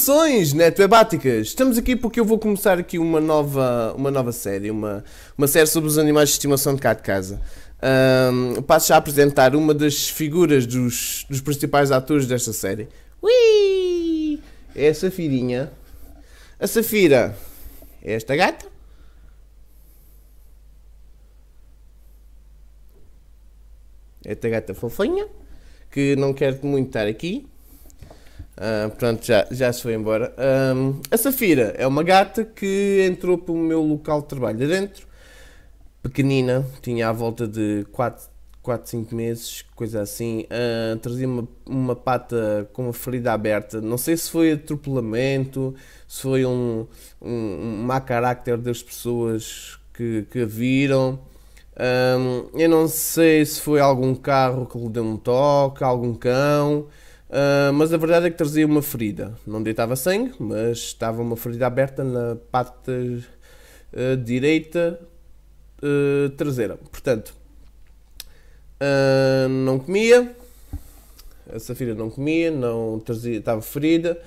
Saudações netoebáticas! Né, Estamos aqui porque eu vou começar aqui uma nova, uma nova série, uma, uma série sobre os animais de estimação de cá de casa. Um, passo já a apresentar uma das figuras dos, dos principais atores desta série. Ui! É a Safirinha. A Safira é esta gata. É esta gata fofinha, que não quer muito estar aqui. Uh, ah, pronto, já, já se foi embora. a Safira é uma gata que entrou para o meu local de trabalho dentro pequenina, tinha à volta de 4, 4 5 meses, coisa assim. Uh, trazia uma, uma pata com uma ferida aberta. Não sei se foi atropelamento, se foi um, um, um má carácter das pessoas que, que a viram. Um, eu não sei se foi algum carro que lhe deu um toque, algum cão. Uh, mas a verdade é que trazia uma ferida. Não deitava sangue, mas estava uma ferida aberta na parte uh, direita uh, traseira. Portanto, não comia. A Safira não comia, não trazia, estava ferida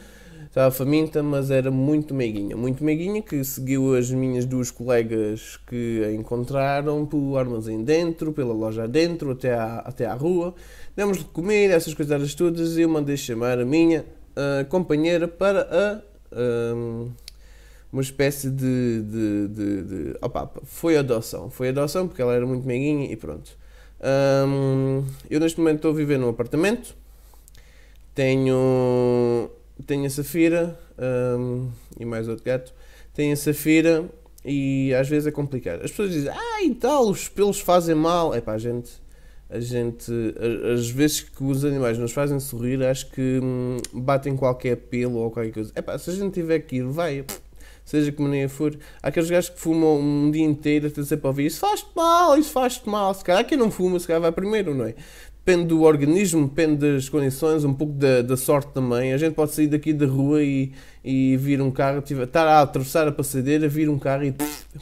estava faminta, mas era muito meiguinha. Muito meiguinha que seguiu as minhas duas colegas que a encontraram pelo armazém dentro, pela loja dentro, até à, até à rua. Demos-lhe comer, essas coisas todas, e eu mandei chamar a minha companheira para a. Um, uma espécie de. de, de, de opa, foi adoção. Foi adoção porque ela era muito meiguinha e pronto. Um, eu neste momento estou a viver num apartamento. Tenho tem a Safira um, e mais outro gato. Tem a Safira e às vezes é complicado. As pessoas dizem, ah, e tal, os pelos fazem mal. É pá, a gente, a gente, as vezes que os animais nos fazem sorrir, acho que hum, batem qualquer pelo ou qualquer coisa. É pá, se a gente tiver que ir, vai, seja como nem for. Há aqueles gajos que fumam um dia inteiro, até sempre ouvir, isso faz-te mal, isso faz-te mal. Se calhar quem não fuma, se calhar vai primeiro, não é? depende do organismo, depende das condições, um pouco da, da, sorte também. A gente pode sair daqui da rua e, e vir um carro, tiver, estar a atravessar a passadeira, vir um carro e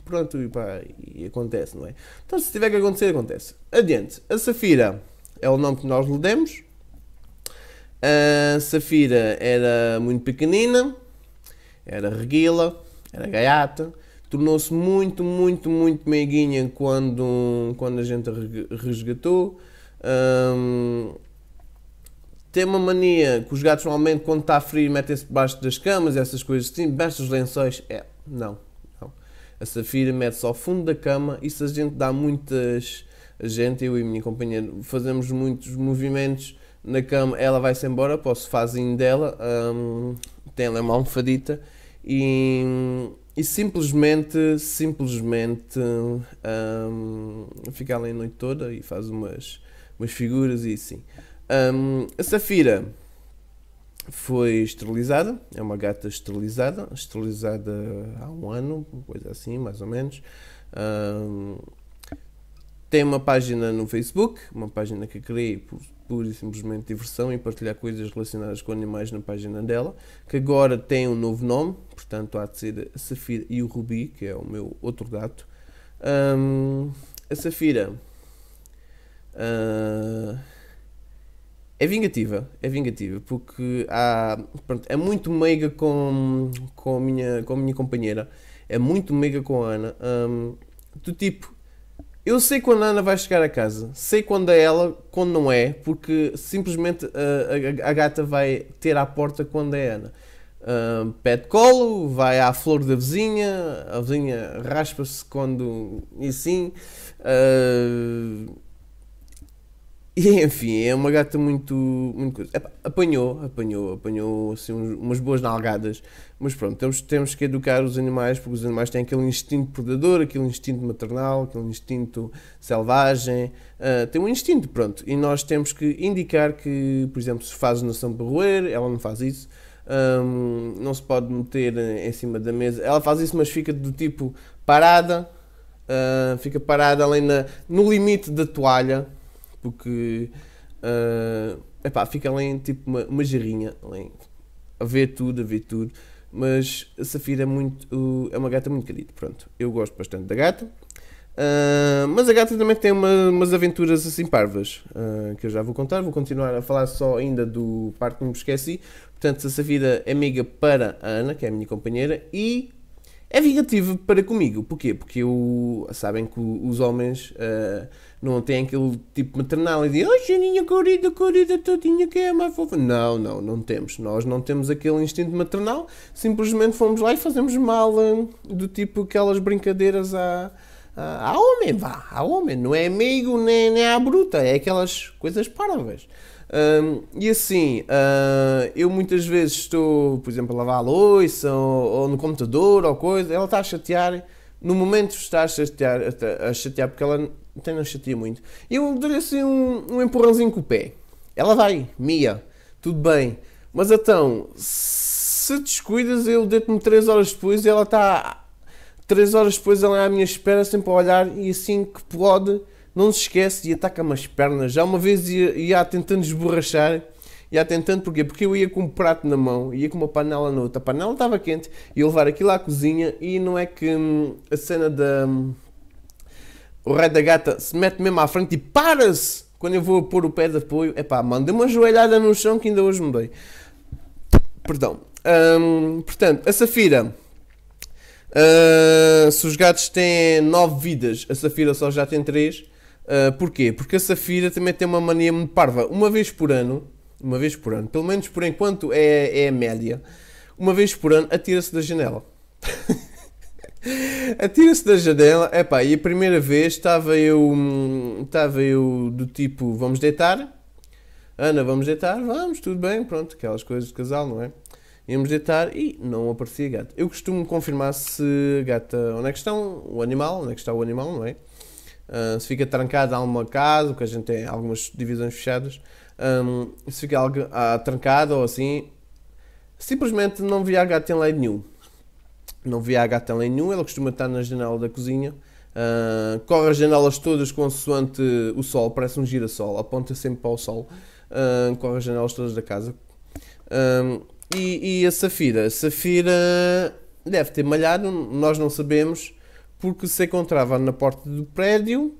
pronto, e, pá, e acontece, não é? Então, se tiver que acontecer, acontece. Adiante. A Safira é o nome que nós lhe demos. A Safira era muito pequenina, era reguila, era gaiata tornou-se muito, muito, muito meiguinha quando, quando a gente a resgatou. Um, tem uma mania que os gatos normalmente quando está frio metem-se debaixo das camas, essas coisas assim, debaixo dos lençóis. É, não, não. A Safira mete-se ao fundo da cama, isso a gente dá muitas... A gente, eu e a minha companheira, fazemos muitos movimentos na cama, ela vai-se embora para o sofazinho dela, um, tem lá uma almofadita e, e simplesmente, simplesmente um, fica ali a noite toda e faz umas umas figuras e assim. Um, a Safira foi esterilizada, é uma gata esterilizada, esterilizada há um ano, coisa assim, mais ou menos. Um, tem uma página no Facebook, uma página que criei por pura e simplesmente diversão e partilhar coisas relacionadas com animais na página dela, que agora tem um novo nome, portanto há de ser a Safira e o Rubi, que é o meu outro gato. Um, a Safira Uh, é vingativa, é vingativa, porque há, pronto, é muito meiga com, com, a minha, com a minha companheira, é muito meiga com a Ana, um, do tipo, eu sei quando a Ana vai chegar a casa, sei quando é ela, quando não é, porque simplesmente a, a, a gata vai ter à porta quando é Ana. Um, pede colo, vai à flor da vizinha, a vizinha raspa-se quando. e assim. Uh, e enfim, é uma gata muito. muito coisa. Apanhou, apanhou, apanhou assim, umas boas nalgadas, mas pronto, temos, temos que educar os animais porque os animais têm aquele instinto predador, aquele instinto maternal, aquele instinto selvagem, uh, tem um instinto, pronto. E nós temos que indicar que, por exemplo, se faz nação para roer, ela não faz isso. Um, não se pode meter em cima da mesa. Ela faz isso, mas fica do tipo parada, uh, fica parada além na, no limite da toalha, porque uh, epá, fica além tipo uma, uma gerrinha, além, a ver tudo, a ver tudo. Mas a Safira é, muito, é uma gata muito querida, pronto. Eu gosto bastante da gata. Uh, mas a gata também tem uma, umas aventuras assim parvas uh, que eu já vou contar. Vou continuar a falar só ainda do parque que me esqueci. Portanto, a Safira é amiga para a Ana, que é a minha companheira, e é vingativo para comigo. Porquê? Porque eu, sabem que os homens uh, não têm aquele tipo maternal e dizem oh, geninha corrida, corrida, todinha que é mais fofa. Não, não, não temos. Nós não temos aquele instinto maternal. Simplesmente fomos lá e fazemos mal uh, do tipo aquelas brincadeiras a... A homem, vá, a homem, não é amigo nem, nem à bruta, é aquelas coisas parvas. Um, e assim, uh, eu muitas vezes estou, por exemplo, a lavar a louça ou, ou no computador ou coisa, ela está a chatear, no momento está a chatear, a chatear porque ela tem não chateia muito. Eu dou-lhe assim um, um empurrãozinho com o pé. Ela vai, Mia, tudo bem. Mas então, se descuidas, eu deito-me 3 horas depois e ela está. 3 horas depois ela é à minha espera, sempre a olhar e assim que pode não se esquece e ataca-me as pernas. Já uma vez ia, ia tentando esborrachar, ia tentando porquê? Porque eu ia com um prato na mão, ia com uma panela na outra, a panela estava quente, ia levar aquilo à cozinha e não é que hum, a cena da. Hum, o rei da gata se mete mesmo à frente e para-se quando eu vou pôr o pé de apoio. É pá, manda uma joelhada no chão que ainda hoje me dei. Perdão. Hum, portanto, a Safira. Uh, se os gatos têm 9 vidas, a Safira só já tem 3. Ah, porquê? Porque a Safira também tem uma mania muito parva. Uma vez por ano, uma vez por ano, pelo menos por enquanto é, é a média, uma vez por ano atira-se da janela. Atira-se da janela, epá, e a primeira vez estava eu, estava eu do tipo, vamos deitar? Ana, vamos deitar? Vamos, tudo bem, pronto, aquelas coisas de casal, não é? Íamos deitar e não aparecia gato. Eu costumo confirmar se gata, onde é que estão o animal, onde é que está o animal, não é? Ah, se fica trancado uma casa, que a gente tem algumas divisões fechadas, um, se fica algo ah, trancado ou assim, simplesmente não via gato lei nenhum. Não via gato lei nenhum, ela costuma estar na janela da cozinha, uh, corre as janelas todas consoante o sol, parece um girassol, aponta sempre para o sol, uh, corre as janelas todas da casa. Um, e, e a Safira? A Safira deve ter malhado, nós não sabemos porque se encontrava na porta do prédio.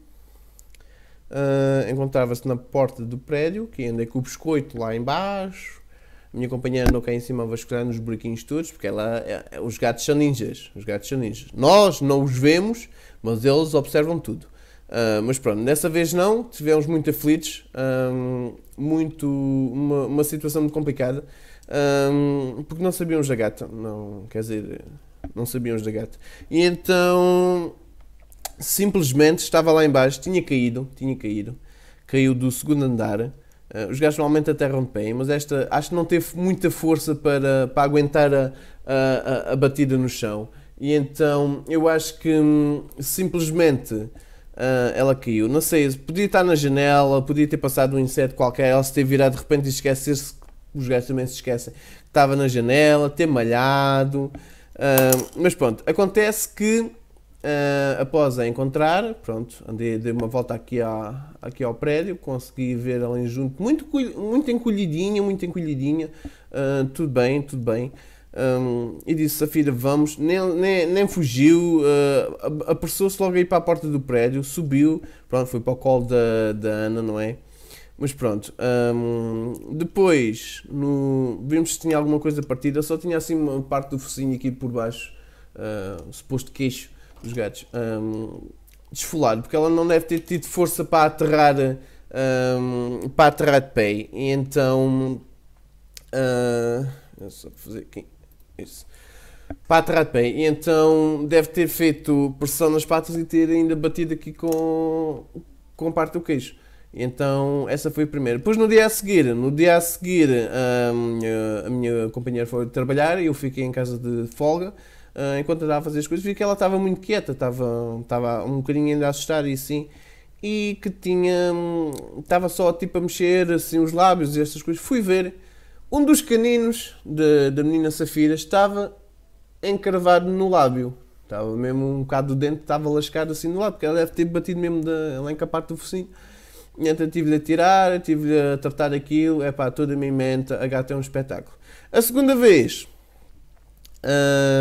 Uh, encontrava-se na porta do prédio, que andei é com o biscoito lá embaixo. A minha companheira andou cá em cima a vasculhar nos buraquinhos todos, porque ela, é, é, os gatos são ninjas. Os gatos são ninjas. Nós não os vemos, mas eles observam tudo. Uh, mas pronto, dessa vez não, tivemos muito aflitos, um, ah, muito, uma, uma, situação muito complicada, um, porque não sabíamos da gata, então, não, quer dizer, não sabiam os da gata. E então simplesmente estava lá embaixo, tinha caído, tinha caído, caiu do segundo andar. Uh, os gajos normalmente aterram de pé, mas esta acho que não teve muita força para, para aguentar a, a, a batida no chão. E então eu acho que hum, simplesmente uh, ela caiu. Não sei, podia estar na janela, podia ter passado um inseto qualquer, ela se ter virado de repente e esquecer-se, os gajos também se esquecem, estava na janela, ter malhado mas pronto, acontece que uh, após a encontrar, pronto, andei, dei uma volta aqui, à, aqui ao prédio, consegui ver ali junto, muito, muito encolhidinha, muito encolhidinha, uh, tudo bem, tudo bem. Um, e disse a filha, vamos, nem, nem, nem fugiu, uh, apressou-se logo aí para a porta do prédio, subiu, pronto, foi para o colo da, da Ana, não é? Mas pronto, um, depois no, vimos se tinha alguma coisa partida, só tinha assim uma parte do focinho aqui por baixo, uh, suposto queixo dos gatos, um, desfolado, porque ela não deve ter tido força para aterrar, um, para aterrar de pé, e então, uh, só fazer aqui, isso, para aterrar de pé, e então deve ter feito pressão nas patas e ter ainda batido aqui com, com parte do queixo. Então, essa foi a primeira. Depois, no dia a seguir, no dia a seguir, hum, a minha, companheira foi trabalhar e eu fiquei em casa de folga. Hum, enquanto andava a fazer as coisas, vi que ela estava muito quieta, estava, estava um bocadinho ainda a assustar e assim. E que tinha. Hum, estava só tipo a mexer assim os lábios e estas coisas. Fui ver. Um dos caninos de, da menina Safira estava encravado no lábio. Estava mesmo um bocado do dente, estava lascado assim no lábio, porque ela deve ter batido mesmo da, lá em parte do focinho. Então tive-lhe a tirar, tive-lhe a tratar aquilo, é pá, toda a minha mente, a gata é um espetáculo. A segunda vez,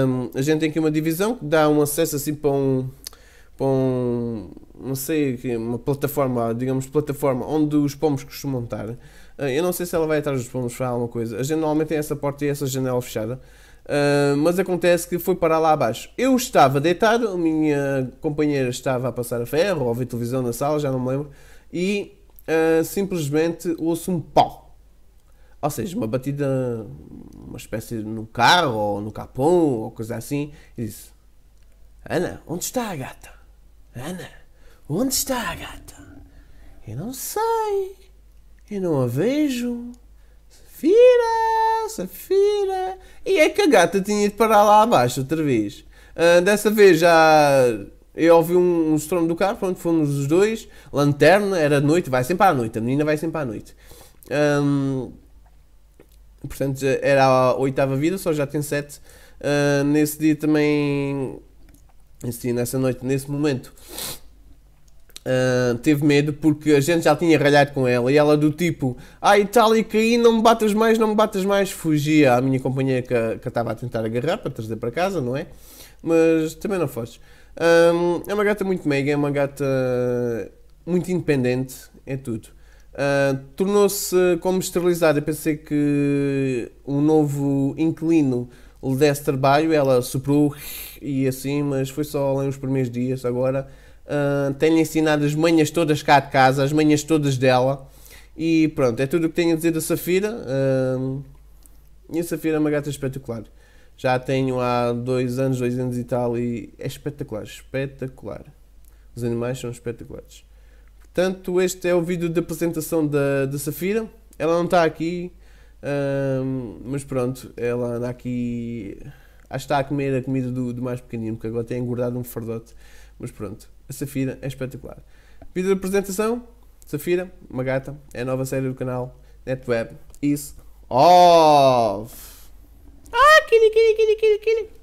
hum, a gente tem aqui uma divisão que dá um acesso assim para um, para um, não sei, uma plataforma, digamos, plataforma onde os pomos costumam estar. Ah, eu não sei se ela vai atrás dos pomos para alguma coisa. A gente normalmente tem essa porta e essa janela fechada. Ah, mas acontece que foi parar lá abaixo. Eu estava deitado, a minha companheira estava a passar a ferro, ou a ver televisão na sala, já não me lembro, e uh, simplesmente ouço um pau. Ou seja, uma batida, uma espécie no carro, ou no capão, ou coisa assim, e disse: Ana, onde está a gata? Ana, onde está a gata? Eu não sei, eu não a vejo. Safira, Safira. E é que a gata tinha de parar lá abaixo outra vez. Uh, dessa vez já. Eu ouvi um, um estrondo do carro, pronto, fomos os dois. Lanterna, era de noite, vai sempre à noite, a menina vai sempre à noite. Um, portanto, era a oitava vida, só já tem sete. Uh, nesse dia também. Nesse dia, nessa noite, nesse momento, ah, teve medo porque a gente já tinha ralhado com ela e ela do tipo ah Itália caí, não me batas mais, não me batas mais fugia à minha companheira que, estava a tentar agarrar para trazer para casa, não é? mas também não foste um, é uma gata muito mega, é uma gata muito independente é tudo uh, tornou-se como esterilizada eu pensei que o um novo inquilino lhe desse trabalho, ela soprou e assim, mas foi só além os primeiros dias agora Uh, ah, Tenho-lhe ensinado as manhas todas cá de casa, as manhas todas dela. E pronto, é tudo o que tenho a dizer da Safira. Uh, e a Safira é uma gata espetacular. Já a tenho há dois anos, dois anos e tal, e é espetacular, espetacular. Os animais são espetaculares. Portanto, este é o vídeo de apresentação da, da Safira. Ela não está aqui, ah, mas pronto, ela anda aqui acho que está a comer a comida do, do mais pequenino, porque agora tem engordado um fardote. Mas pronto a Safira é espetacular. Vídeo de apresentação, Safira, uma gata, é a nova série do canal NetWeb. Isso. Off! Ah, kiri, kiri, kiri, kiri, kiri.